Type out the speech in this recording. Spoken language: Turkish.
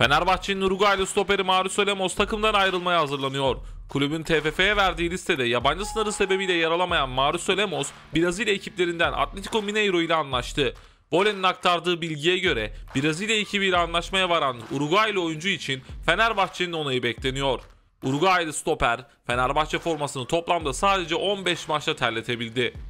Fenerbahçe'nin Uruguaylı stoperi Mauricio Lemos takımdan ayrılmaya hazırlanıyor. Kulübün TFF'ye verdiği listede yabancı sınırı sebebiyle yer alamayan Mauricio Lemos, Brezilya ekiplerinden Atletico Mineiro ile anlaştı. Vole'nin aktardığı bilgiye göre Brezilya ekibiyle anlaşmaya varan Uruguaylı oyuncu için Fenerbahçe'nin onayı bekleniyor. Uruguaylı stoper Fenerbahçe formasını toplamda sadece 15 maçta terletebildi.